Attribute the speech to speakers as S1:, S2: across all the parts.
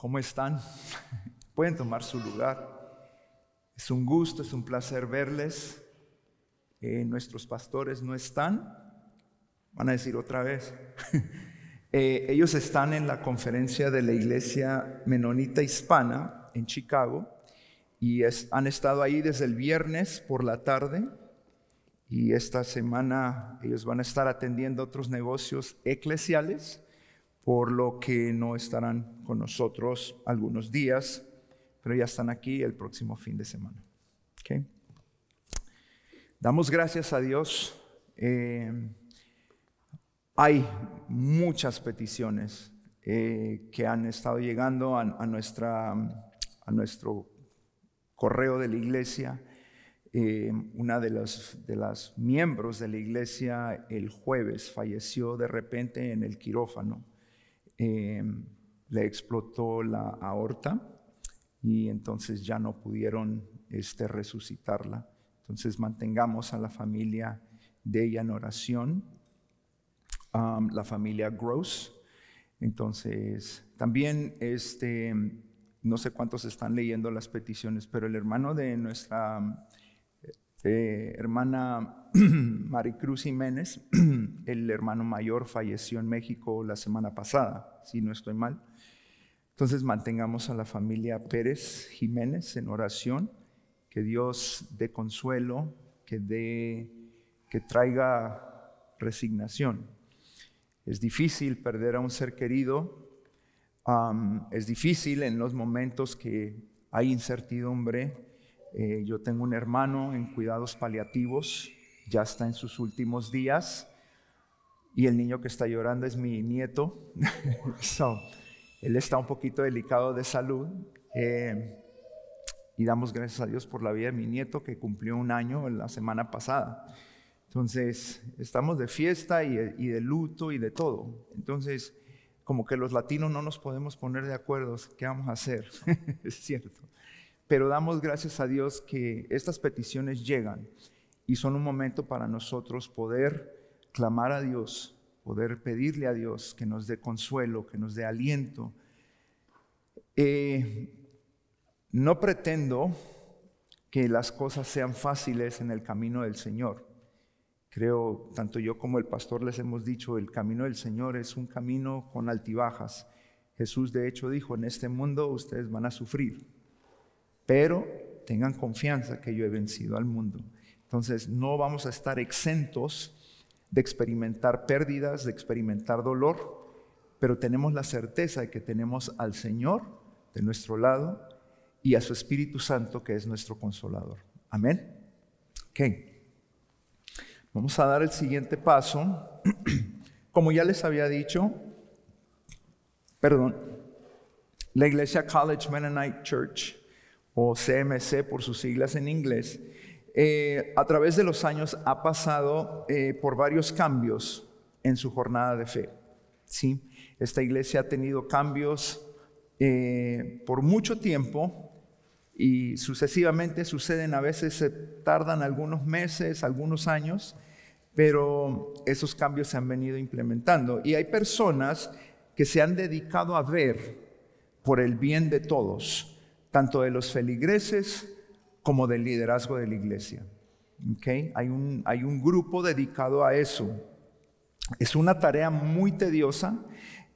S1: ¿Cómo están? Pueden tomar su lugar. Es un gusto, es un placer verles. Eh, nuestros pastores no están. Van a decir otra vez. Eh, ellos están en la conferencia de la Iglesia Menonita Hispana en Chicago y han estado ahí desde el viernes por la tarde y esta semana ellos van a estar atendiendo otros negocios eclesiales por lo que no estarán con nosotros algunos días, pero ya están aquí el próximo fin de semana. Damos gracias a Dios. Eh, hay muchas peticiones eh, que han estado llegando a, nuestra, a nuestro correo de la iglesia. Eh, una de las, de las miembros de la iglesia el jueves falleció de repente en el quirófano. Em, le explotó la aorta y entonces ya no pudieron este, resucitarla. Entonces mantengamos a la familia de ella en oración, la familia Gross. Entonces también este, no sé cuántos están leyendo las peticiones, pero el hermano de nuestra eh, hermana Maricruz Jiménez, el hermano mayor falleció en México la semana pasada, si no estoy mal. Entonces mantengamos a la familia Pérez Jiménez en oración, que Dios dé consuelo, que dé, que traiga resignación. Es difícil perder a un ser querido, es difícil en los momentos que hay incertidumbre, eh, yo tengo un hermano en cuidados paliativos, ya está en sus últimos días, y el niño que está llorando es mi nieto. él está un poquito delicado de salud. Eh, y damos gracias a Dios por la vida de mi nieto que cumplió un año la semana pasada. Entonces, estamos de fiesta y, y de luto y de todo. Entonces, como que los latinos no nos podemos poner de acuerdo, ¿qué vamos a hacer? es cierto pero damos gracias a Dios que estas peticiones llegan y son un momento para nosotros poder clamar a Dios, poder pedirle a Dios que nos dé consuelo, que nos dé aliento. Eh, no pretendo que las cosas sean fáciles en el camino del Señor. Creo, tanto yo como el pastor les hemos dicho, el camino del Señor es un camino con altibajas. Jesús de hecho dijo, en este mundo ustedes van a sufrir pero tengan confianza que yo he vencido al mundo. Entonces no vamos a estar exentos de experimentar pérdidas, de experimentar dolor, pero tenemos la certeza de que tenemos al Señor de nuestro lado y a su Espíritu Santo que es nuestro consolador. Amén. Ok. Vamos a dar el siguiente paso. Como ya les había dicho, perdón, la iglesia College Mennonite Church o CMC por sus siglas en inglés, eh, a través de los años ha pasado eh, por varios cambios en su jornada de fe. ¿sí? Esta iglesia ha tenido cambios eh, por mucho tiempo y sucesivamente suceden, a veces se tardan algunos meses, algunos años, pero esos cambios se han venido implementando. Y hay personas que se han dedicado a ver por el bien de todos tanto de los feligreses como del liderazgo de la iglesia. Hay, un, grupo dedicado a eso. Es una tarea muy tediosa,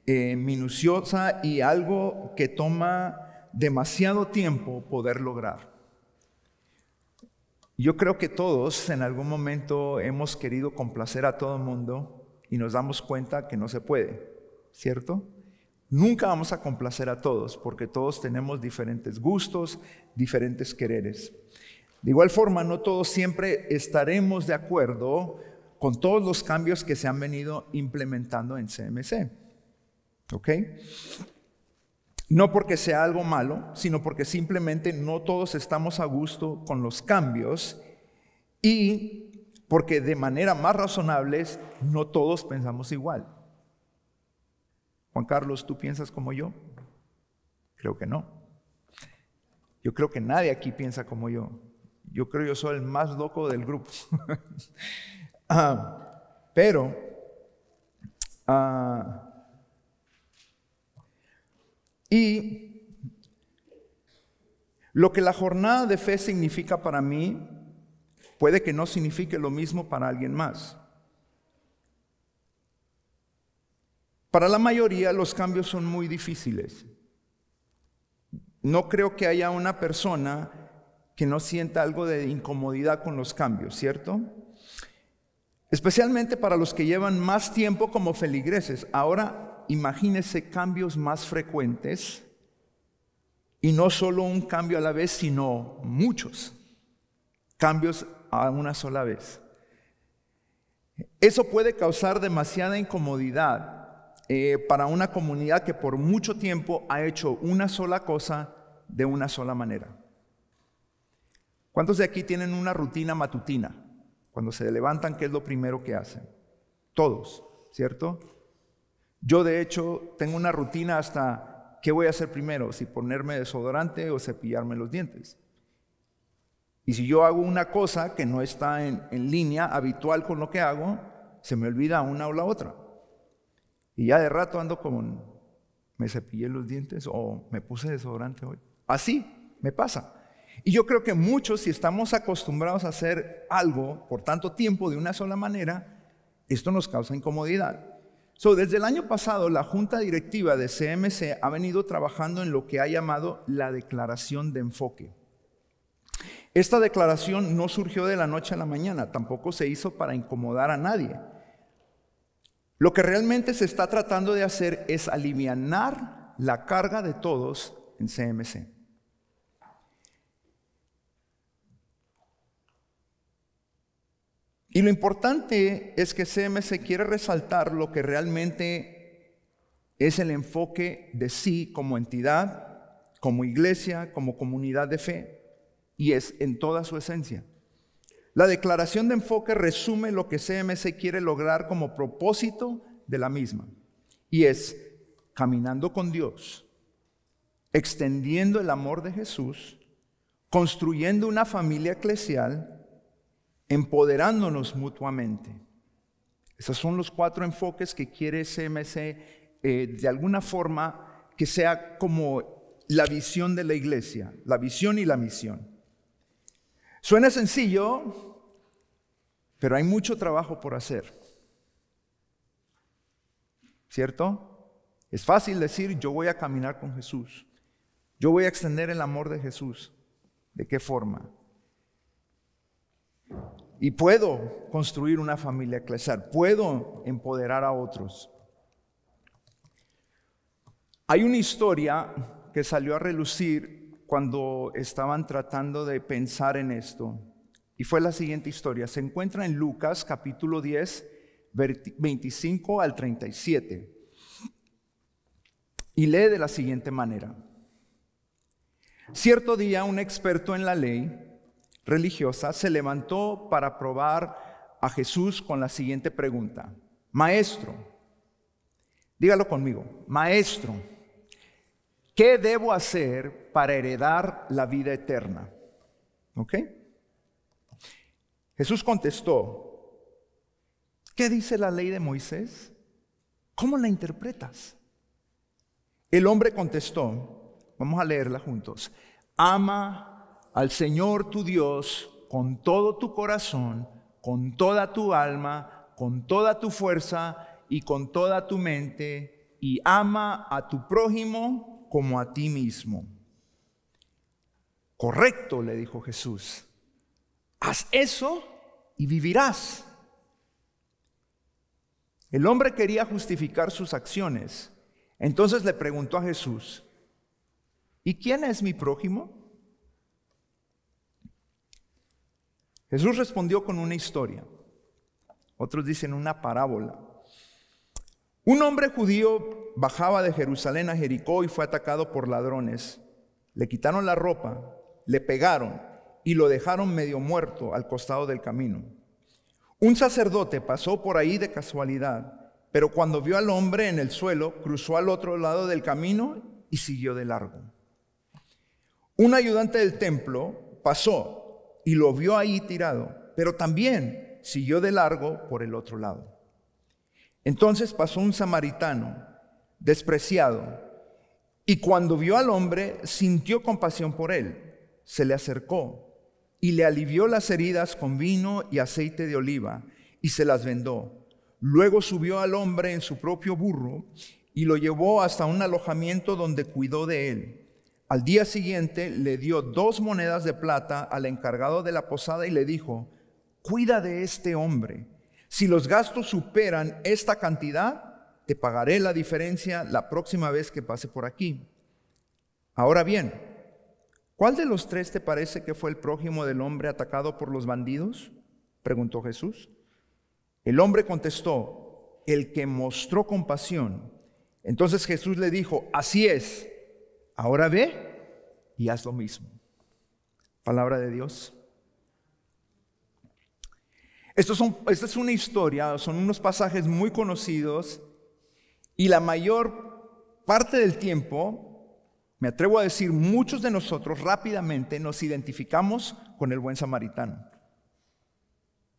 S1: eh, minuciosa y algo que toma demasiado tiempo poder lograr. Yo creo que todos en algún momento hemos querido complacer a todo el mundo y nos damos cuenta que no se puede, ¿cierto? Nunca vamos a complacer a todos, porque todos tenemos diferentes gustos, diferentes quereres. De igual forma, no todos siempre estaremos de acuerdo con todos los cambios que se han venido implementando en CMC. ¿Ok? No porque sea algo malo, sino porque simplemente no todos estamos a gusto con los cambios y porque de manera más razonables no todos pensamos igual. Juan Carlos, ¿tú piensas como yo? Creo que no. Yo creo que nadie aquí piensa como yo. Yo creo yo soy el más loco del grupo. Ah, pero ah, y lo que la jornada de fe significa para mí puede que no signifique lo mismo para alguien más. Para la mayoría los cambios son muy difíciles. No creo que haya una persona que no sienta algo de incomodidad con los cambios, ¿cierto? Especialmente para los que llevan más tiempo como feligreses. Ahora imagínense cambios más frecuentes y no solo un cambio a la vez, sino muchos cambios a una sola vez. Eso puede causar demasiada incomodidad eh, para una comunidad que por mucho tiempo ha hecho una sola cosa de una sola manera. ¿Cuántos de aquí tienen una rutina matutina? Cuando se levantan, ¿qué es lo primero que hacen? Todos, ¿cierto? Yo de hecho tengo una rutina hasta qué voy a hacer primero, si ponerme desodorante o cepillarme los dientes. Y si yo hago una cosa que no está en línea habitual con lo que hago, se me olvida una o la otra. Y ya de rato ando como, me cepillé los dientes o me puse desodorante hoy. Así me pasa. Y yo creo que muchos, si estamos acostumbrados a hacer algo por tanto tiempo de una sola manera, esto nos causa incomodidad. So, desde el año pasado, la junta directiva de CMC ha venido trabajando en lo que ha llamado la declaración de enfoque. Esta declaración no surgió de la noche a la mañana, tampoco se hizo para incomodar a nadie. Lo que realmente se está tratando de hacer es aliviar la carga de todos en CMC. Y lo importante es que CMC quiere resaltar lo que realmente es el enfoque de sí como entidad, como iglesia, como comunidad de fe, y es en toda su esencia. La declaración de enfoque resume lo que CMC quiere lograr como propósito de la misma. Y es caminando con Dios, extendiendo el amor de Jesús, construyendo una familia eclesial, empoderándonos mutuamente. Esos son los cuatro enfoques que quiere CMC eh, de alguna forma que sea como la visión de la iglesia, la visión y la misión. Suena sencillo, pero hay mucho trabajo por hacer. ¿Cierto? Es fácil decir, yo voy a caminar con Jesús. Yo voy a extender el amor de Jesús. ¿De qué forma? Y puedo construir una familia eclesial, puedo empoderar a otros. Hay una historia que salió a relucir cuando estaban tratando de pensar en esto. Y fue la siguiente historia. Se encuentra en Lucas capítulo 10, 25 al 37. Y lee de la siguiente manera. Cierto día un experto en la ley religiosa se levantó para probar a Jesús con la siguiente pregunta. Maestro, dígalo conmigo, maestro, ¿qué debo hacer para heredar la vida eterna. ¿Ok? Jesús contestó, ¿qué dice la ley de Moisés? ¿Cómo la interpretas? El hombre contestó, vamos a leerla juntos, ama al Señor tu Dios con todo tu corazón, con toda tu alma, con toda tu fuerza y con toda tu mente, y ama a tu prójimo como a ti mismo. Correcto, le dijo Jesús. Haz eso y vivirás. El hombre quería justificar sus acciones. Entonces le preguntó a Jesús, ¿y quién es mi prójimo? Jesús respondió con una historia. Otros dicen una parábola. Un hombre judío bajaba de Jerusalén a Jericó y fue atacado por ladrones. Le quitaron la ropa, le pegaron y lo dejaron medio muerto al costado del camino. Un sacerdote pasó por ahí de casualidad, pero cuando vio al hombre en el suelo, cruzó al otro lado del camino y siguió de largo. Un ayudante del templo pasó y lo vio ahí tirado, pero también siguió de largo por el otro lado. Entonces pasó un samaritano, despreciado, y cuando vio al hombre sintió compasión por él se le acercó y le alivió las heridas con vino y aceite de oliva y se las vendó. Luego subió al hombre en su propio burro y lo llevó hasta un alojamiento donde cuidó de él. Al día siguiente le dio dos monedas de plata al encargado de la posada y le dijo, cuida de este hombre. Si los gastos superan esta cantidad, te pagaré la diferencia la próxima vez que pase por aquí. Ahora bien, ¿Cuál de los tres te parece que fue el prójimo del hombre atacado por los bandidos? preguntó Jesús. El hombre contestó, el que mostró compasión. Entonces Jesús le dijo, así es, ahora ve y haz lo mismo. Palabra de Dios. son, esta es una historia, son unos pasajes muy conocidos y la mayor parte del tiempo me atrevo a decir, muchos de nosotros rápidamente nos identificamos con el buen samaritano.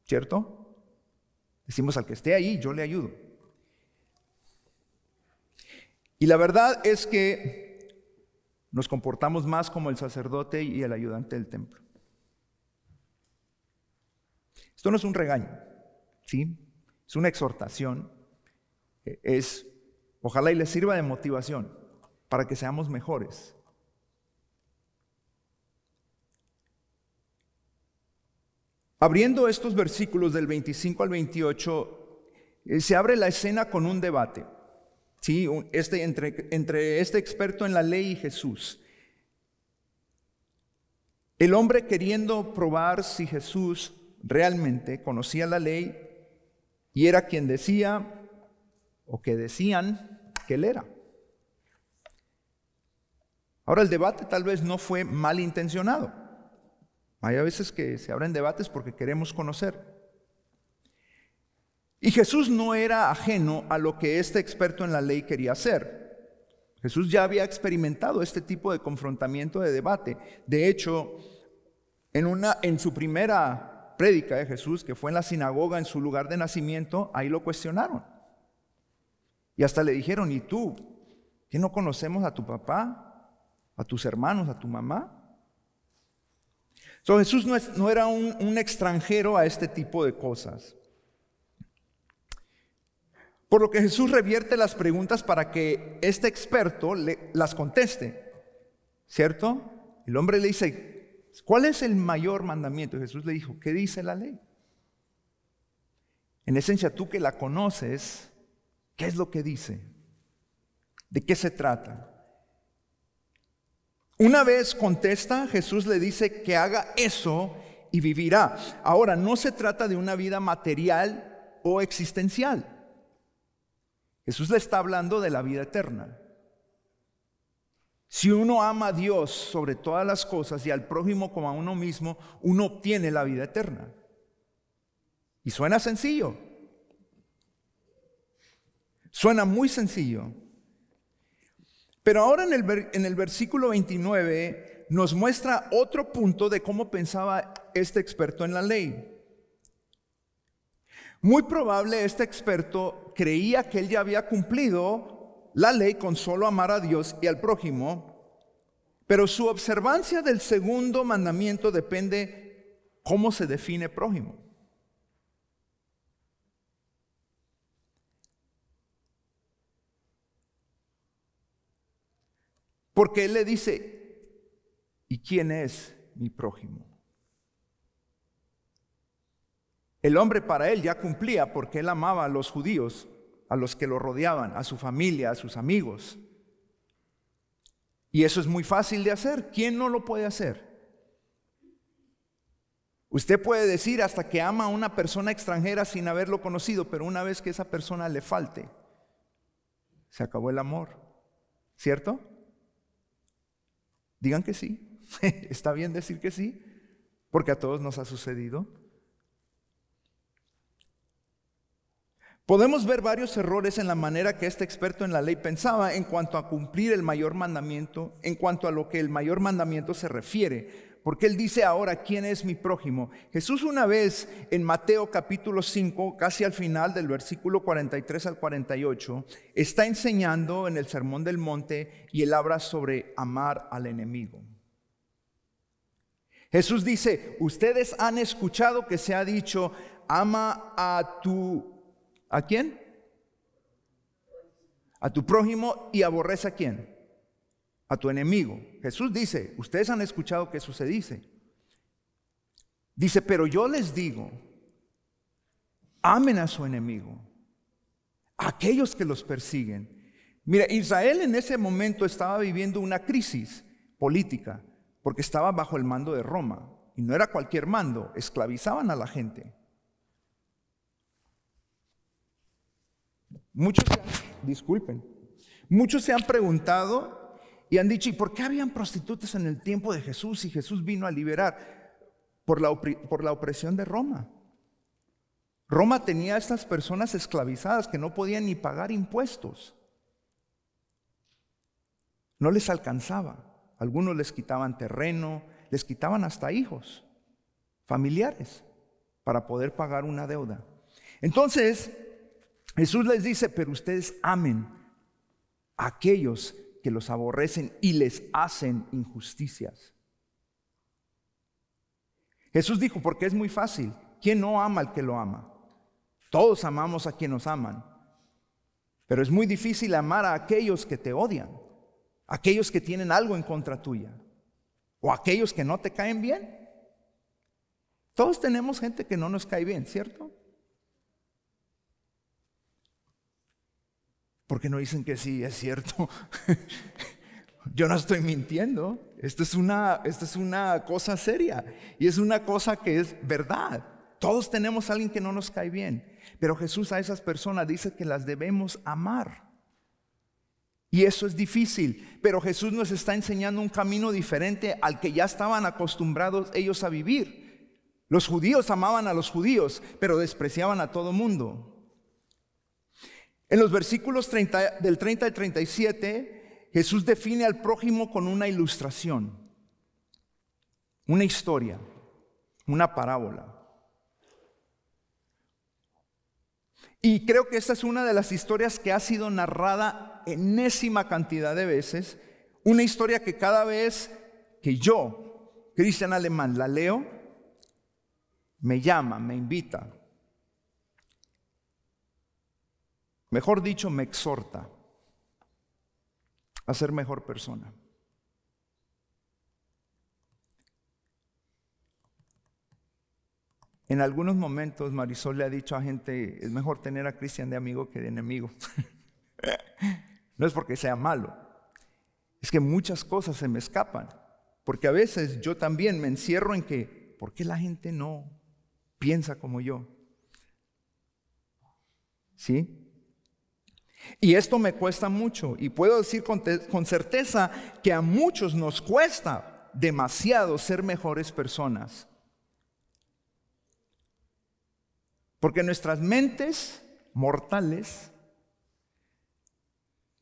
S1: ¿Cierto? Decimos al que esté ahí, yo le ayudo. Y la verdad es que nos comportamos más como el sacerdote y el ayudante del templo. Esto no es un regaño, ¿sí? Es una exhortación. E-, es, ojalá y le sirva de motivación para que seamos mejores. Abriendo estos versículos del 25 al 28, eh, se abre la escena con un debate, este, entre, entre este experto en la ley y Jesús. El hombre queriendo probar si Jesús realmente conocía la ley y era quien decía o que decían que él era. Ahora, el debate tal vez no fue malintencionado. Hay a veces que se abren debates porque queremos conocer. Y Jesús no era ajeno a lo que este experto en la ley quería hacer. Jesús ya había experimentado este tipo de confrontamiento, de debate. De hecho, en, en su primera prédica de Jesús, que fue en la sinagoga, en su lugar de nacimiento, ahí lo cuestionaron. Y hasta le dijeron, ¿y tú? ¿Qué no conocemos a tu papá? a tus hermanos, a tu mamá. Entonces Jesús no, era un, un extranjero a este tipo de cosas. Por lo que Jesús revierte las preguntas para que este experto le, las conteste. ¿Cierto? El hombre le dice, ¿cuál es el mayor mandamiento? Jesús le dijo, ¿qué dice la ley? En esencia, tú que la conoces, ¿qué es lo que dice? ¿De qué se trata? Una vez contesta, Jesús le dice que haga eso y vivirá. Ahora, no se trata de una vida material o existencial. Jesús le está hablando de la vida eterna. Si uno ama a Dios sobre todas las cosas y al prójimo como a uno mismo, uno obtiene la vida eterna. Y suena sencillo. Suena muy sencillo. Pero ahora en el, en el versículo 29 nos muestra otro punto de cómo pensaba este experto en la ley. Muy probable este experto creía que él ya había cumplido la ley con solo amar a Dios y al prójimo, pero su observancia del segundo mandamiento depende cómo se define prójimo. Porque él le dice, ¿y quién es mi prójimo? El hombre para él ya cumplía porque él amaba a los judíos, a los que lo rodeaban, a su familia, a sus amigos. Y eso es muy fácil de hacer. ¿Quién no lo puede hacer? Usted puede decir hasta que ama a una persona extranjera sin haberlo conocido, pero una vez que esa persona le falte, se acabó el amor, ¿cierto? Digan que sí. Está bien decir que sí, porque a todos nos ha sucedido. Podemos ver varios errores en la manera que este experto en la ley pensaba en cuanto a cumplir el mayor mandamiento, en cuanto a lo que el mayor mandamiento se refiere. Porque él dice ahora, ¿quién es mi prójimo? Jesús una vez en Mateo capítulo 5, casi al final del versículo 43 al 48, está enseñando en el Sermón del Monte y él habla sobre amar al enemigo. Jesús dice, ustedes han escuchado que se ha dicho, ama a tu, ¿a quién? A tu prójimo y aborrece a quién? a tu enemigo. Jesús dice, ustedes han escuchado que eso se dice. Dice, pero yo les digo, amen a su enemigo, a aquellos que los persiguen. Mira, Israel en ese momento estaba viviendo una crisis política, porque estaba bajo el mando de Roma, y no era cualquier mando, esclavizaban a la gente. Muchos, disculpen, muchos se han preguntado y han dicho, ¿y por qué habían prostitutas en el tiempo de Jesús y Jesús vino a liberar? Por la, opresión de Roma. Roma tenía a estas personas esclavizadas que no podían ni pagar impuestos. No les alcanzaba. Algunos les quitaban terreno, les quitaban hasta hijos, familiares, para poder pagar una deuda. Entonces, Jesús les dice, pero ustedes amen a aquellos que los aborrecen y les hacen injusticias. Jesús dijo, porque es muy fácil, ¿quién no ama al que lo ama? Todos amamos a quien nos aman, pero es muy difícil amar a aquellos que te odian, aquellos que tienen algo en contra tuya, o aquellos que no te caen bien. Todos tenemos gente que no nos cae bien, ¿cierto? Porque no dicen que sí, es cierto? Yo no estoy mintiendo. Esto es, una, esto es una cosa seria y es una cosa que es verdad. Todos tenemos a alguien que no nos cae bien, pero Jesús a esas personas dice que las debemos amar. Y eso es difícil, pero Jesús nos está enseñando un camino diferente al que ya estaban acostumbrados ellos a vivir. Los judíos amaban a los judíos, pero despreciaban a todo mundo. En los versículos del 30 al 37, Jesús define al prójimo con una ilustración, una historia, una parábola. Y creo que esta es una de las historias que ha sido narrada enésima cantidad de veces, una historia que cada vez que yo, Cristian Alemán, la leo, me llama, me invita, mejor dicho, me exhorta a ser mejor persona. En algunos momentos Marisol le ha dicho a gente, es mejor tener a Cristian de amigo que de enemigo. no es porque sea malo, es que muchas cosas se me escapan, porque a veces yo también me encierro en que, ¿por qué la gente no piensa como yo? ¿Sí? Y esto me cuesta mucho y puedo decir con, certeza que a muchos nos cuesta demasiado ser mejores personas. Porque nuestras mentes mortales,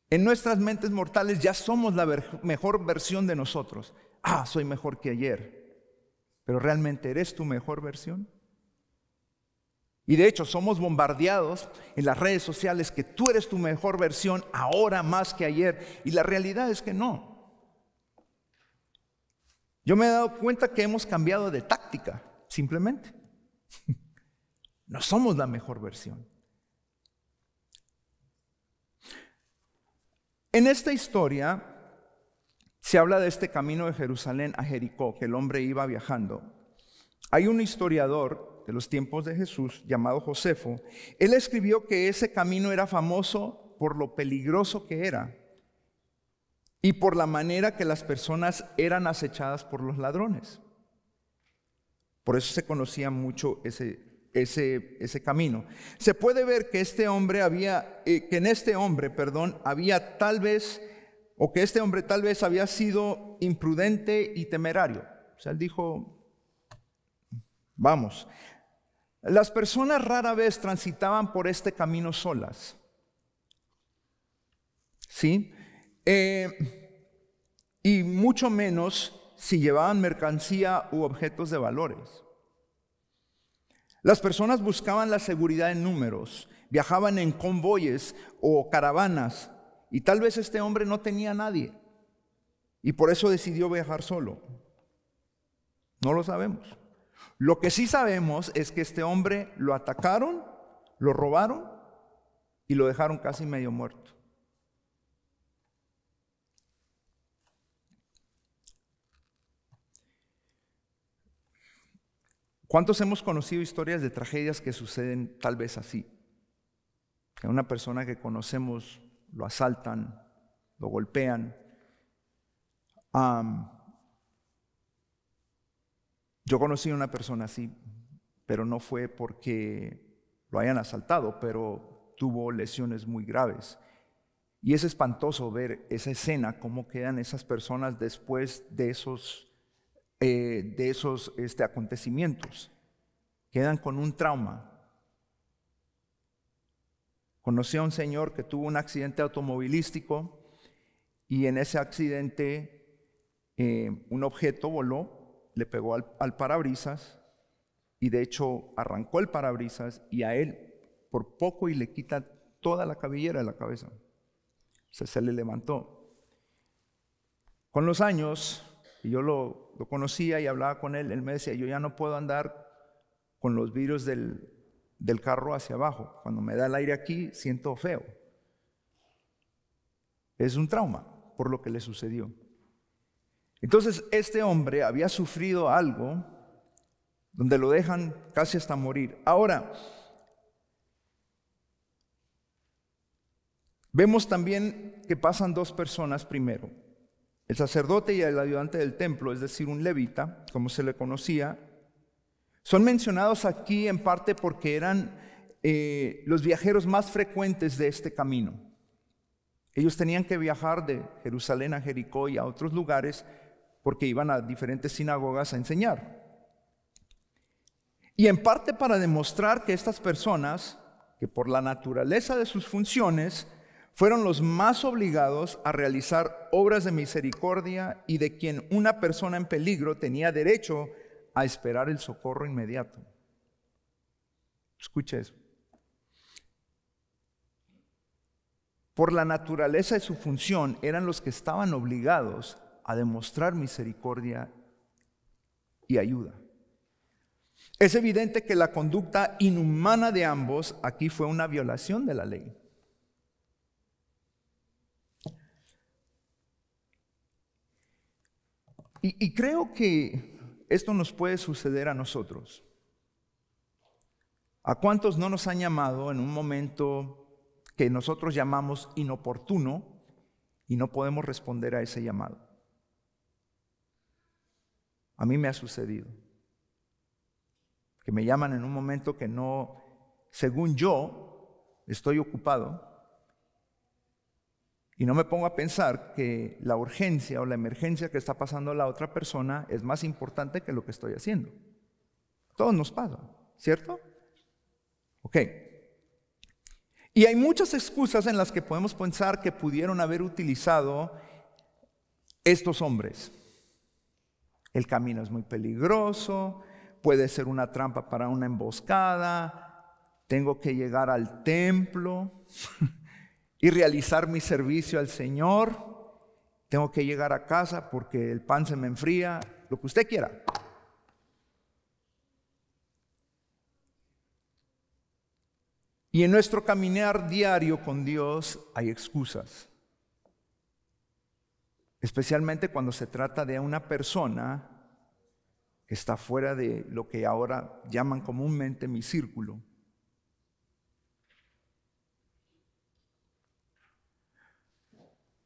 S1: en nuestras mentes mortales ya somos la mejor versión de nosotros. Ah, soy mejor que ayer. Pero ¿realmente eres tu mejor versión? Y de hecho somos bombardeados en las redes sociales que tú eres tu mejor versión ahora más que ayer. Y la realidad es que no. Yo me he dado cuenta que hemos cambiado de táctica, simplemente. No somos la mejor versión. En esta historia se habla de este camino de Jerusalén a Jericó, que el hombre iba viajando. Hay un historiador de los tiempos de Jesús, llamado Josefo, él escribió que ese camino era famoso por lo peligroso que era y por la manera que las personas eran acechadas por los ladrones. Por eso se conocía mucho ese, ese, ese camino. Se puede ver que este hombre había, eh, que en este hombre, perdón, había tal vez, o que este hombre tal vez había sido imprudente y temerario. O sea, él dijo, vamos. Las personas rara vez transitaban por este camino solas. ¿Sí? Eh, y mucho menos si llevaban mercancía u objetos de valores. Las personas buscaban la seguridad en números, viajaban en convoyes o caravanas, y tal vez este hombre no tenía nadie, y por eso decidió viajar solo. No lo sabemos. Lo que sí sabemos es que este hombre lo atacaron, lo robaron y lo dejaron casi medio muerto. ¿Cuántos hemos conocido historias de tragedias que suceden tal vez así? Que una persona que conocemos lo asaltan, lo golpean. Yo conocí a una persona así, pero no fue porque lo hayan asaltado, pero tuvo lesiones muy graves. Y es espantoso ver esa escena, cómo quedan esas personas después de esos, eh, de esos este, acontecimientos. Quedan con un trauma. Conocí a un señor que tuvo un accidente automovilístico y en ese accidente eh, un objeto voló le pegó al, parabrisas y de hecho arrancó el parabrisas y a él por poco y le quita toda la cabellera de la cabeza. sea, se le levantó. Con los años, yo lo, conocía y hablaba con él, él me decía, yo ya no puedo andar con los vidrios del, del carro hacia abajo. Cuando me da el aire aquí, siento feo. Es un trauma por lo que le sucedió. Entonces este hombre había sufrido algo donde lo dejan casi hasta morir. Ahora, vemos también que pasan dos personas primero, el sacerdote y el ayudante del templo, es decir, un levita, como se le conocía, son mencionados aquí en parte porque eran eh, los viajeros más frecuentes de este camino. Ellos tenían que viajar de Jerusalén a Jericó y a otros lugares porque iban a diferentes sinagogas a enseñar. Y en parte para demostrar que estas personas, que por la naturaleza de sus funciones, fueron los más obligados a realizar obras de misericordia y de quien una persona en peligro tenía derecho a esperar el socorro inmediato. escuche eso. Por la naturaleza de su función eran los que estaban obligados a demostrar misericordia y ayuda. Es evidente que la conducta inhumana de ambos aquí fue una violación de la ley. Y, creo que esto nos puede suceder a nosotros. ¿A cuántos no nos han llamado en un momento que nosotros llamamos inoportuno y no podemos responder a ese llamado? A mí me ha sucedido. Que me llaman en un momento que no, según yo, estoy ocupado. Y no me pongo a pensar que la urgencia o la emergencia que está pasando la otra persona es más importante que lo que estoy haciendo. Todos nos pasa, ¿cierto? Ok. Y hay muchas excusas en las que podemos pensar que pudieron haber utilizado estos hombres. El camino es muy peligroso, puede ser una trampa para una emboscada, tengo que llegar al templo y realizar mi servicio al Señor, tengo que llegar a casa porque el pan se me enfría, lo que usted quiera. Y en nuestro caminar diario con Dios hay excusas especialmente cuando se trata de una persona que está fuera de lo que ahora llaman comúnmente mi círculo.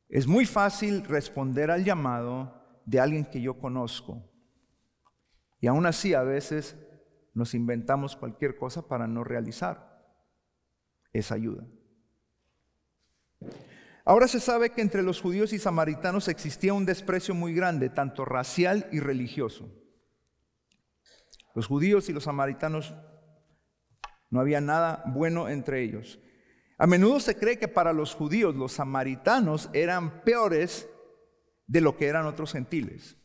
S1: Es muy fácil responder al llamado de alguien que yo conozco. Y aún así a veces nos inventamos cualquier cosa para no realizar esa ayuda. Ahora se sabe que entre los judíos y samaritanos existía un desprecio muy grande, tanto racial y religioso. Los judíos y los samaritanos no había nada bueno entre ellos. A menudo se cree que para los judíos los samaritanos eran peores de lo que eran otros gentiles.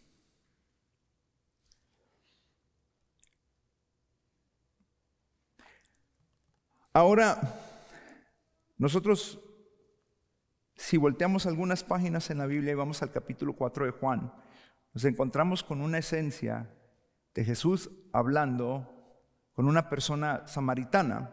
S1: Ahora, nosotros si volteamos algunas páginas en la Biblia y vamos al capítulo 4 de Juan, nos encontramos con una esencia de Jesús hablando con una persona samaritana.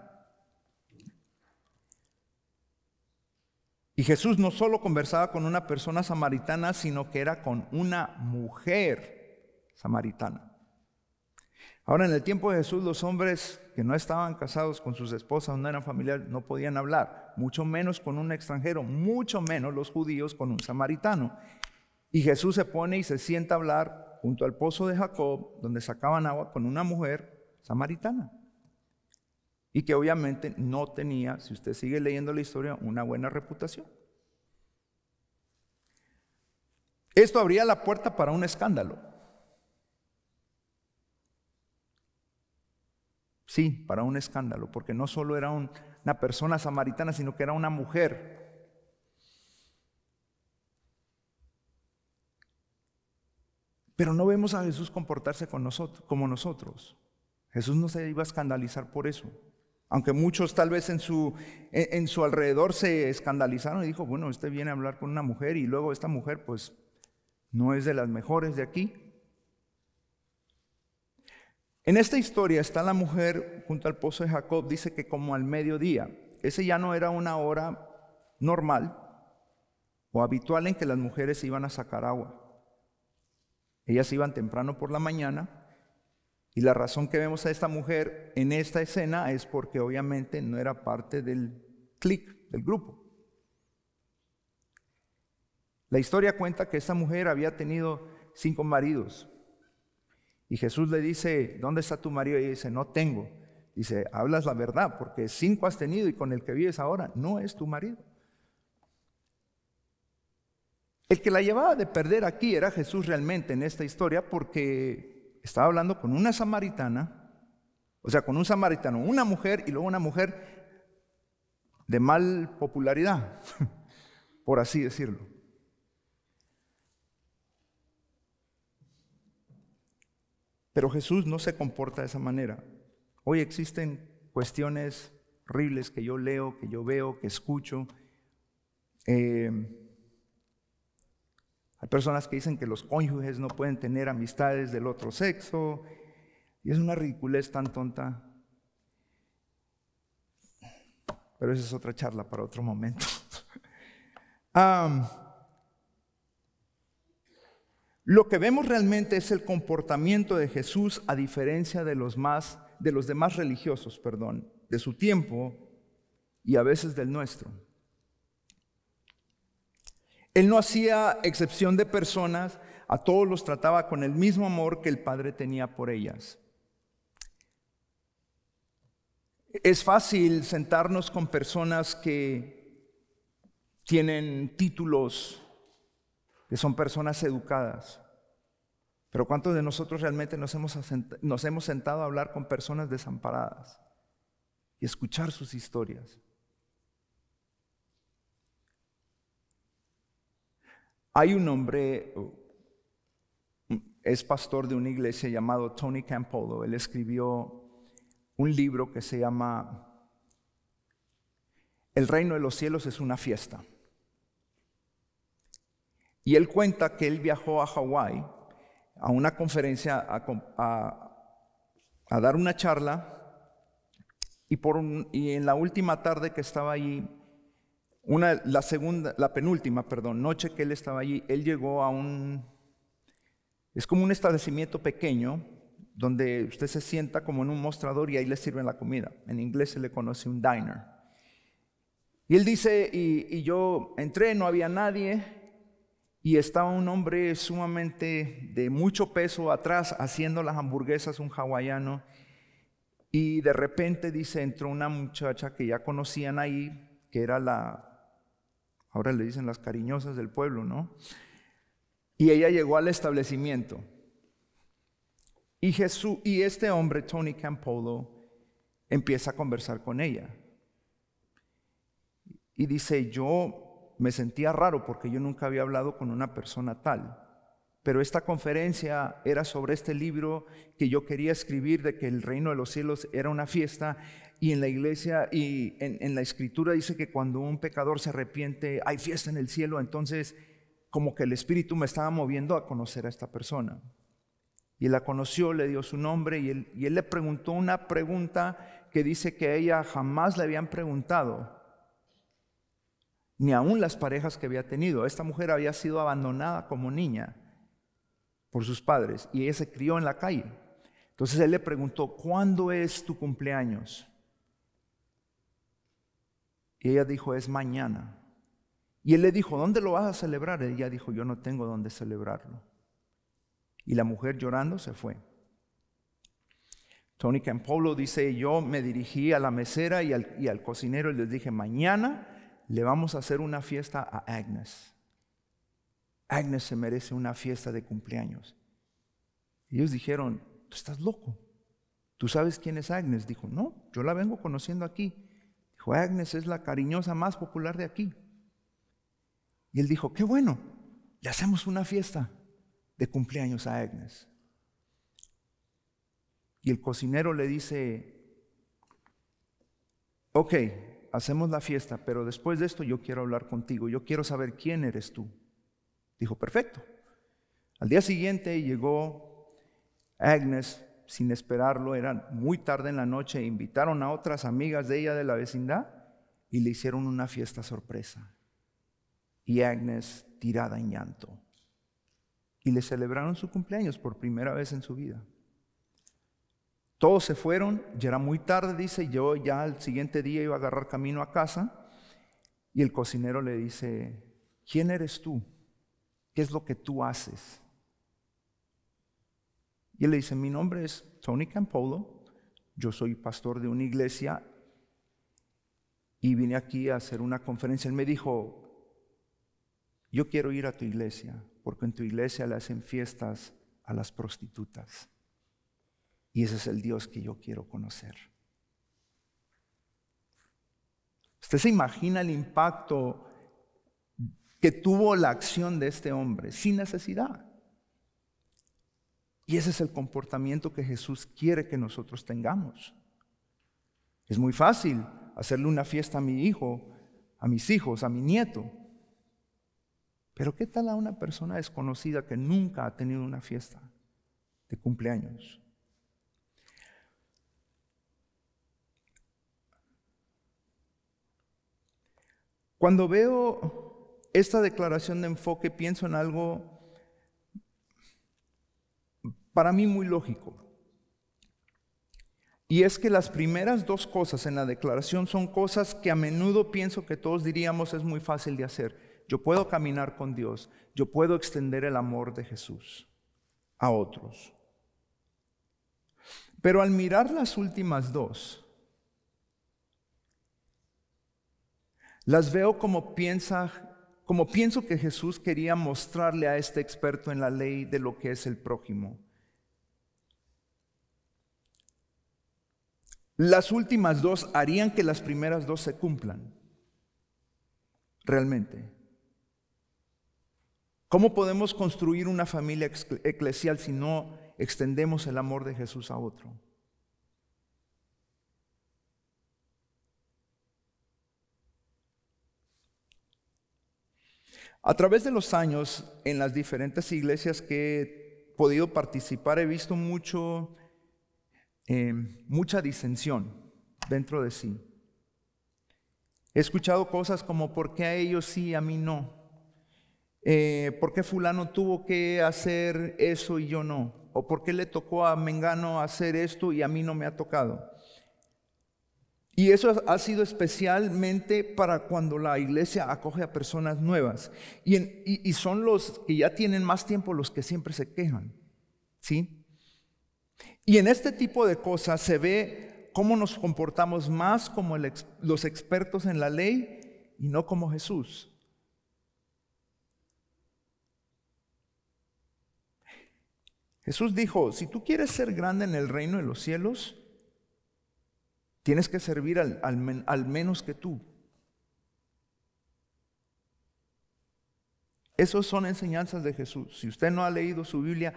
S1: Y Jesús no solo conversaba con una persona samaritana, sino que era con una mujer samaritana. Ahora, en el tiempo de Jesús, los hombres que no estaban casados con sus esposas, no eran familiares, no podían hablar, mucho menos con un extranjero, mucho menos los judíos con un samaritano. Y Jesús se pone y se sienta a hablar junto al pozo de Jacob, donde sacaban agua con una mujer samaritana. Y que obviamente no tenía, si usted sigue leyendo la historia, una buena reputación. Esto abría la puerta para un escándalo. Sí, para un escándalo, porque no solo era una persona samaritana, sino que era una mujer. Pero no vemos a Jesús comportarse con nosotros, como nosotros. Jesús no se iba a escandalizar por eso. Aunque muchos tal vez en su, su alrededor se escandalizaron y dijo, bueno, este viene a hablar con una mujer y luego esta mujer pues no es de las mejores de aquí. En esta historia está la mujer junto al pozo de Jacob, dice que como al mediodía. Ese ya no era una hora normal o habitual en que las mujeres iban a sacar agua. Ellas iban temprano por la mañana y la razón que vemos a esta mujer en esta escena es porque obviamente no era parte del clic, del grupo. La historia cuenta que esta mujer había tenido cinco maridos, y Jesús le dice, ¿dónde está tu marido? Y dice, no tengo. Dice, hablas la verdad, porque cinco has tenido y con el que vives ahora no es tu marido. El que la llevaba de perder aquí era Jesús realmente en esta historia porque estaba hablando con una samaritana, o sea, con un samaritano, una mujer y luego una mujer de mal popularidad, por así decirlo. Pero Jesús no se comporta de esa manera. Hoy existen cuestiones horribles que yo leo, que yo veo, que escucho. Eh, hay personas que dicen que los cónyuges no pueden tener amistades del otro sexo. Y es una ridiculez tan tonta. Pero esa es otra charla para otro momento. Lo que vemos realmente es el comportamiento de Jesús a diferencia de los, más, de los demás religiosos, perdón, de su tiempo y a veces del nuestro. Él no hacía excepción de personas, a todos los trataba con el mismo amor que el Padre tenía por ellas. Es fácil sentarnos con personas que tienen títulos que son personas educadas. Pero ¿cuántos de nosotros realmente nos hemos, sentado a hablar con personas desamparadas y escuchar sus historias? Hay un hombre, es pastor de una iglesia llamado Tony Campolo. Él escribió un libro que se llama El reino de los cielos es una fiesta. Y él cuenta que él viajó a Hawái a una conferencia a, dar una charla y, en la última tarde que estaba allí, la penúltima, perdón, noche que él estaba allí, él llegó a un, es como un establecimiento pequeño donde usted se sienta como en un mostrador y ahí le sirven la comida. En inglés se le conoce un diner. Y él dice, y, y yo entré, no había nadie, y estaba un hombre sumamente de mucho peso atrás haciendo las hamburguesas, un hawaiano, y de repente dice, entró una muchacha que ya conocían ahí, que era la, ahora le dicen las cariñosas del pueblo, ¿no? Y ella llegó al establecimiento. Y Jesús, y este hombre, Tony Campolo, empieza a conversar con ella. Y dice, yo me sentía raro porque yo nunca había hablado con una persona tal. Pero esta conferencia era sobre este libro que yo quería escribir de que el reino de los cielos era una fiesta y en la iglesia y en, la escritura dice que cuando un pecador se arrepiente hay fiesta en el cielo. Entonces como que el espíritu me estaba moviendo a conocer a esta persona. Y la conoció, le dio su nombre y él, y él le preguntó una pregunta que dice que a ella jamás le habían preguntado ni aún las parejas que había tenido. Esta mujer había sido abandonada como niña por sus padres y ella se crió en la calle. Entonces él le preguntó, ¿cuándo es tu cumpleaños? Y ella dijo, es mañana. Y él le dijo, ¿dónde lo vas a celebrar? ella dijo, yo no tengo dónde celebrarlo. Y la mujer llorando se fue. Tony Campolo dice, yo me dirigí a la mesera y al, y al cocinero y les dije, mañana le vamos a hacer una fiesta a Agnes. Agnes se merece una fiesta de cumpleaños. ellos dijeron, tú estás loco. ¿Tú sabes quién es Agnes? Dijo, no, yo la vengo conociendo aquí. Dijo, Agnes es la cariñosa más popular de aquí. Y él dijo, qué bueno, le hacemos una fiesta de cumpleaños a Agnes. Y el cocinero le dice, ok, hacemos la fiesta, pero después de esto yo quiero hablar contigo, yo quiero saber quién eres tú. Dijo, perfecto. Al día siguiente llegó Agnes sin esperarlo, era muy tarde en la noche, invitaron a otras amigas de ella de la vecindad y le hicieron una fiesta sorpresa. Y Agnes tirada en llanto. Y le celebraron su cumpleaños por primera vez en su vida. Todos se fueron, ya era muy tarde, dice, yo ya al siguiente día iba a agarrar camino a casa. Y el cocinero le dice, ¿quién eres tú? ¿Qué es lo que tú haces? Y él le dice, mi nombre es Tony Campolo, yo soy pastor de una iglesia y vine aquí a hacer una conferencia. Él me dijo, yo quiero ir a tu iglesia, porque en tu iglesia le hacen fiestas a las prostitutas. Y ese es el Dios que yo quiero conocer. ¿Usted se imagina el impacto que tuvo la acción de este hombre sin necesidad? Y ese es el comportamiento que Jesús quiere que nosotros tengamos. Es muy fácil hacerle una fiesta a mi hijo, a mis hijos, a mi nieto. Pero ¿qué tal a una persona desconocida que nunca ha tenido una fiesta de cumpleaños? Cuando veo esta declaración de enfoque, pienso en algo para mí muy lógico. Y es que las primeras dos cosas en la declaración son cosas que a menudo pienso que todos diríamos es muy fácil de hacer. Yo puedo caminar con Dios, yo puedo extender el amor de Jesús a otros. Pero al mirar las últimas dos, Las veo como como pienso que Jesús quería mostrarle a este experto en la ley de lo que es el prójimo. Las últimas dos harían que las primeras dos se cumplan. Realmente. ¿Cómo podemos construir una familia eclesial si no extendemos el amor de Jesús a otro? A través de los años, en las diferentes iglesias que he podido participar, he visto mucho, eh, mucha disensión dentro de sí. He escuchado cosas como, ¿por qué a ellos sí, y a mí no? Eh, ¿Por qué fulano tuvo que hacer eso y yo no? ¿O por qué le tocó a Mengano hacer esto y a mí no me ha tocado? Y eso ha sido especialmente para cuando la iglesia acoge a personas nuevas. Y, son los que ya tienen más tiempo los que siempre se quejan. ¿Sí? Y en este tipo de cosas se ve cómo nos comportamos más como los expertos en la ley y no como Jesús. Jesús dijo, si tú quieres ser grande en el reino de los cielos, Tienes que servir al, menos que tú. Esas son enseñanzas de Jesús. Si usted no ha leído su Biblia,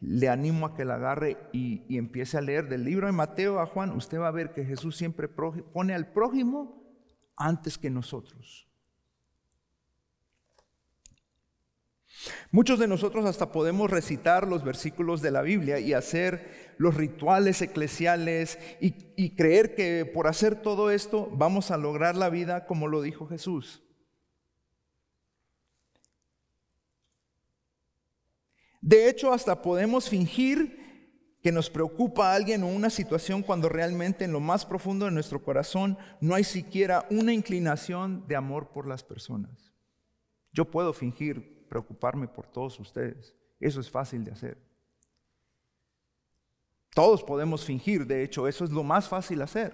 S1: le animo a que la agarre y, y, empiece a leer del libro de Mateo a Juan. Usted va a ver que Jesús siempre pone al prójimo antes que nosotros. Muchos de nosotros hasta podemos recitar los versículos de la Biblia y hacer los rituales eclesiales y, creer que por hacer todo esto vamos a lograr la vida como lo dijo Jesús. De hecho, hasta podemos fingir que nos preocupa a alguien o una situación cuando realmente en lo más profundo de nuestro corazón no hay siquiera una inclinación de amor por las personas. Yo puedo fingir preocuparme por todos ustedes. Eso es fácil de hacer. Todos podemos fingir, de hecho, eso es lo más fácil hacer.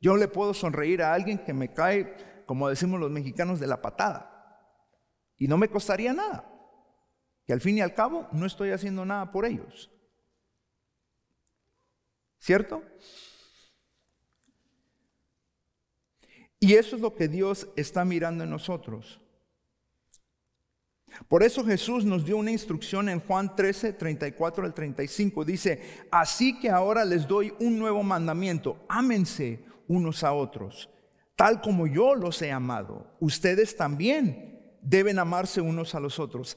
S1: Yo le puedo sonreír a alguien que me cae, como decimos los mexicanos, de la patada. Y no me costaría nada. Que al fin y al cabo no estoy haciendo nada por ellos. ¿Cierto? Y eso es lo que Dios está mirando en nosotros. Por eso Jesús nos dio una instrucción en Juan 13, 34 al 35. Dice, así que ahora les doy un nuevo mandamiento, ámense unos a otros, tal como yo los he amado. Ustedes también deben amarse unos a los otros.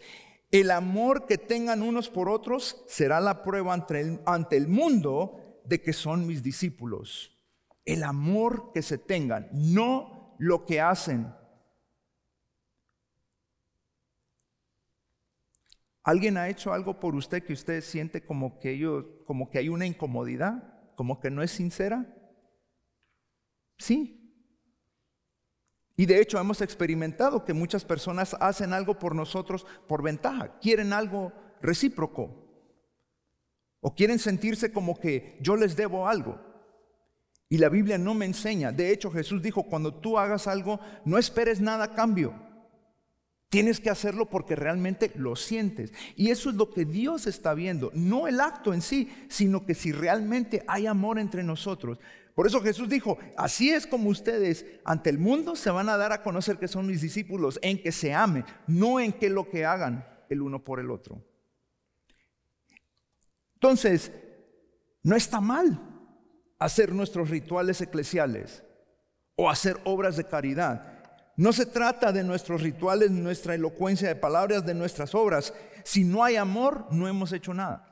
S1: El amor que tengan unos por otros será la prueba ante el, ante el mundo de que son mis discípulos. El amor que se tengan, no lo que hacen, ¿Alguien ha hecho algo por usted que usted siente como que, ellos, como que hay una incomodidad? ¿Como que no es sincera? Sí. Y de hecho hemos experimentado que muchas personas hacen algo por nosotros por ventaja, quieren algo recíproco o quieren sentirse como que yo les debo algo. Y la Biblia no me enseña. De hecho Jesús dijo, cuando tú hagas algo, no esperes nada a cambio. Tienes que hacerlo porque realmente lo sientes. Y eso es lo que Dios está viendo, no el acto en sí, sino que si realmente hay amor entre nosotros. Por eso Jesús dijo, así es como ustedes ante el mundo se van a dar a conocer que son mis discípulos, en que se amen, no en que lo que hagan el uno por el otro. Entonces, no está mal hacer nuestros rituales eclesiales o hacer obras de caridad no se trata de nuestros rituales, nuestra elocuencia de palabras, de nuestras obras. Si no hay amor, no hemos hecho nada.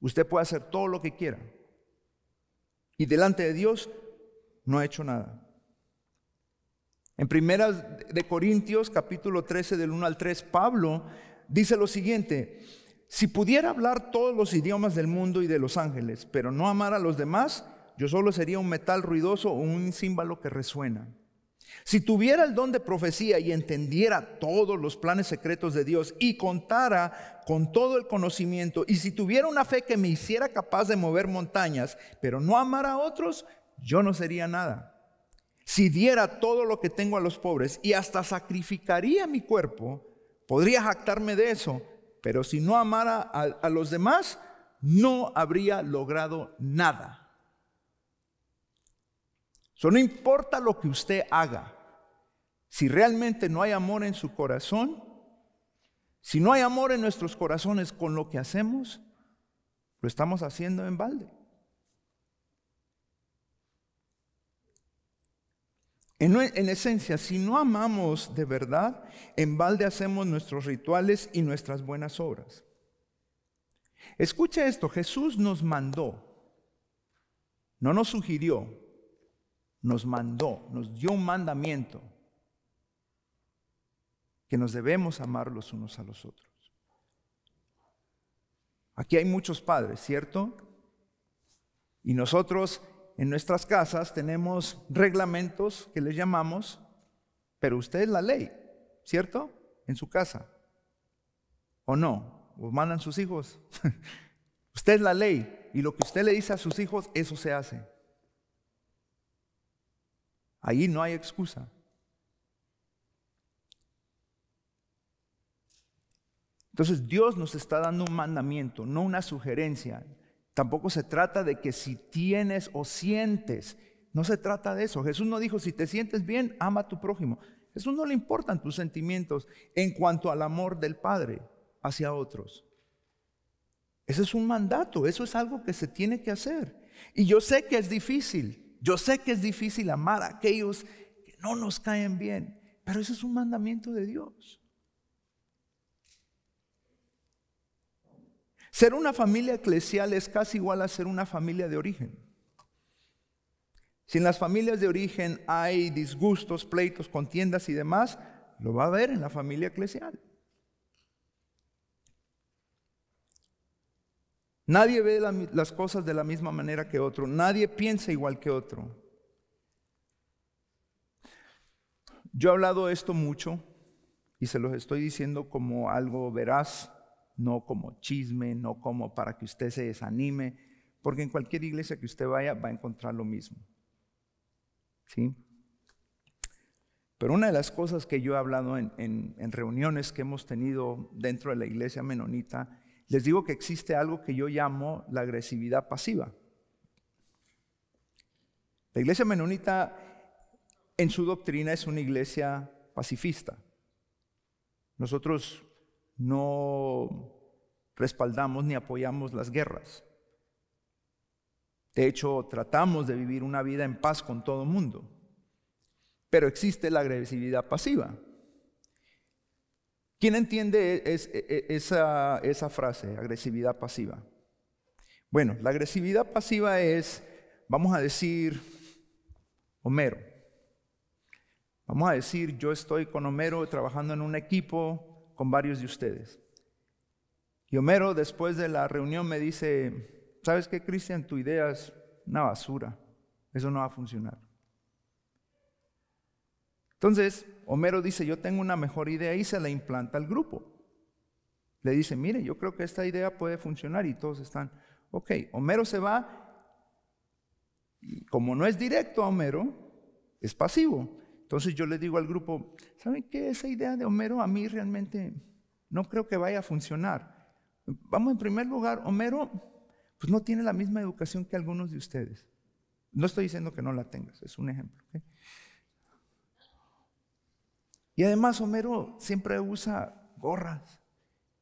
S1: Usted puede hacer todo lo que quiera. Y delante de Dios no ha hecho nada. En Primera de Corintios capítulo 13 del 1 al 3 Pablo dice lo siguiente: si pudiera hablar todos los idiomas del mundo y de los ángeles, pero no amar a los demás, yo solo sería un metal ruidoso o un címbalo que resuena. Si tuviera el don de profecía y entendiera todos los planes secretos de Dios y contara con todo el conocimiento, y si tuviera una fe que me hiciera capaz de mover montañas, pero no amara a otros, yo no sería nada. Si diera todo lo que tengo a los pobres y hasta sacrificaría mi cuerpo, podría jactarme de eso, pero si no amara a, a los demás, no habría logrado nada no importa lo que usted haga, si realmente no hay amor en su corazón, si no hay amor en nuestros corazones con lo que hacemos, lo estamos haciendo en balde. En, en, esencia, si no amamos de verdad, en balde hacemos nuestros rituales y nuestras buenas obras. Escuche esto, Jesús nos mandó, no nos sugirió, nos mandó, nos dio un mandamiento que nos debemos amar los unos a los otros. Aquí hay muchos padres, ¿cierto? Y nosotros en nuestras casas tenemos reglamentos que les llamamos, pero usted es la ley, ¿cierto? En su casa. ¿O no? ¿O mandan sus hijos? usted es la ley y lo que usted le dice a sus hijos, eso se hace. Ahí no hay excusa. Entonces Dios nos está dando un mandamiento, no una sugerencia. Tampoco se trata de que si tienes o sientes, no se trata de eso. Jesús no dijo, si te sientes bien, ama a tu prójimo. Jesús no le importan tus sentimientos en cuanto al amor del Padre hacia otros. Ese es un mandato, eso es algo que se tiene que hacer. Y yo sé que es difícil, yo sé que es difícil amar a aquellos que no nos caen bien, pero eso es un mandamiento de Dios. Ser una familia eclesial es casi igual a ser una familia de origen. Si en las familias de origen hay disgustos, pleitos, contiendas y demás, lo va a haber en la familia eclesial. Nadie ve las cosas de la misma manera que otro. Nadie piensa igual que otro. Yo he hablado esto mucho y se los estoy diciendo como algo veraz, no como chisme, no como para que usted se desanime, porque en cualquier iglesia que usted vaya va a encontrar lo mismo. ¿Sí? Pero una de las cosas que yo he hablado en reuniones que hemos tenido dentro de la iglesia menonita les digo que existe algo que yo llamo la agresividad pasiva. La iglesia menonita en su doctrina es una iglesia pacifista. Nosotros no respaldamos ni apoyamos las guerras. De hecho, tratamos de vivir una vida en paz con todo el mundo. Pero existe la agresividad pasiva. ¿Quién entiende e, e, esa, esa frase, agresividad pasiva? Bueno, la agresividad pasiva es, vamos a decir, Homero. Vamos a decir, yo estoy con Homero trabajando en un equipo con varios de ustedes. Y Homero después de la reunión me dice, ¿sabes qué, Cristian? Tu idea es una basura. Eso no va a funcionar. Entonces, Homero dice, yo tengo una mejor idea y se la implanta al grupo. Le dice, mire, yo creo que esta idea puede funcionar y todos están, ok, Homero se va y como no es directo a Homero, es pasivo. Entonces yo le digo al grupo, ¿saben qué? Esa idea de Homero a mí realmente no creo que vaya a funcionar. Vamos, en primer lugar, Homero pues no tiene la misma educación que algunos de ustedes. No estoy diciendo que no la tengas, es un ejemplo. Y además Homero siempre usa gorras.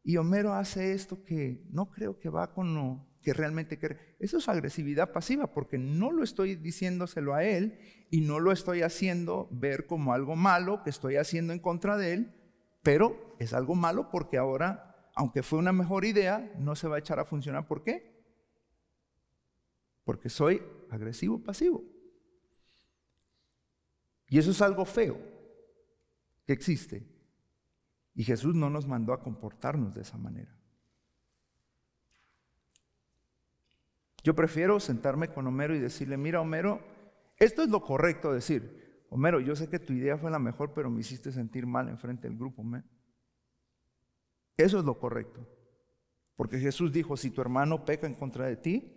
S1: Y Homero hace esto que no creo que va con lo que realmente quiere. Eso es agresividad pasiva, porque no lo estoy diciéndoselo a él y no lo estoy haciendo ver como algo malo que estoy haciendo en contra de él, pero es algo malo porque ahora, aunque fue una mejor idea, no se va a echar a funcionar. ¿Por qué? Porque soy agresivo pasivo. Y eso es algo feo que existe. Y Jesús no nos mandó a comportarnos de esa manera. Yo prefiero sentarme con Homero y decirle, mira Homero, esto es lo correcto decir. Homero, yo sé que tu idea fue la mejor, pero me hiciste sentir mal enfrente del grupo. Eso es lo correcto. Porque Jesús dijo, si tu hermano peca en contra de ti,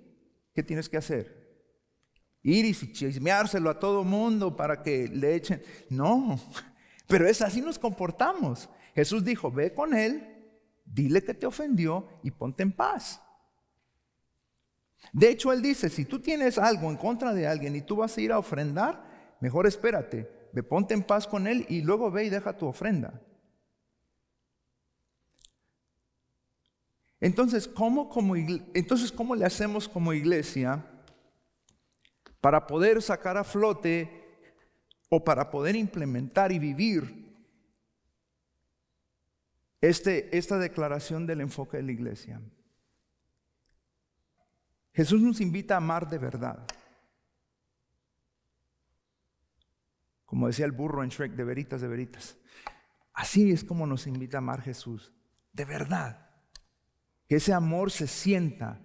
S1: ¿qué tienes que hacer? Ir y chismeárselo a todo mundo para que le echen. No, pero es así nos comportamos. Jesús dijo, ve con él, dile que te ofendió y ponte en paz. De hecho, él dice, si tú tienes algo en contra de alguien y tú vas a ir a ofrendar, mejor espérate, ve, ponte en paz con él y luego ve y deja tu ofrenda. Entonces, Entonces, ¿cómo le hacemos como iglesia para poder sacar a flote o para poder implementar y vivir este, esta declaración del enfoque de la iglesia. Jesús nos invita a amar de verdad. Como decía el burro en Shrek, de veritas, de veritas. Así es como nos invita a amar Jesús, de verdad. Que ese amor se sienta,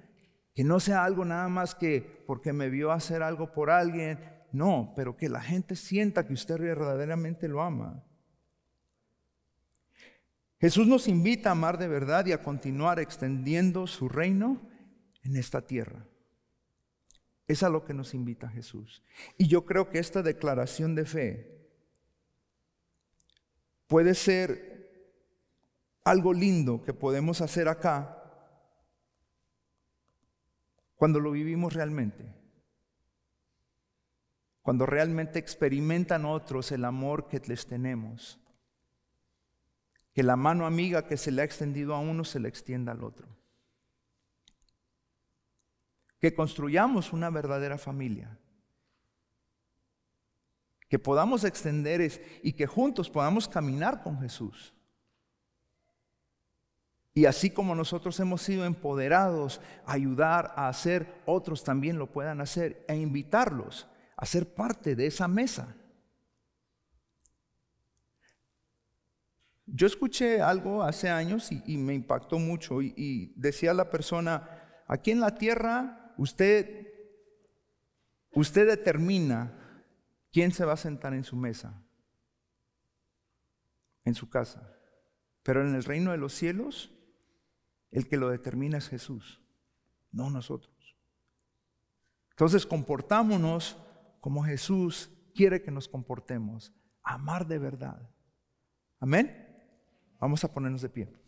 S1: que no sea algo nada más que porque me vio hacer algo por alguien, no, pero que la gente sienta que usted verdaderamente lo ama. Jesús nos invita a amar de verdad y a continuar extendiendo su reino en esta tierra. Es a lo que nos invita Jesús. Y yo creo que esta declaración de fe puede ser algo lindo que podemos hacer acá cuando lo vivimos realmente cuando realmente experimentan otros el amor que les tenemos, que la mano amiga que se le ha extendido a uno se le extienda al otro. Que construyamos una verdadera familia. Que podamos extender y que juntos podamos caminar con Jesús. Y así como nosotros hemos sido empoderados, a ayudar a hacer, otros también lo puedan hacer e invitarlos Hacer ser parte de esa mesa. Yo escuché algo hace años y, me impactó mucho y, decía la persona, aquí en la tierra usted, usted determina quién se va a sentar en su mesa, en su casa. Pero en el reino de los cielos, el que lo determina es Jesús, no nosotros. Entonces comportámonos como Jesús quiere que nos comportemos, amar de verdad. Amén. Vamos a ponernos de pie.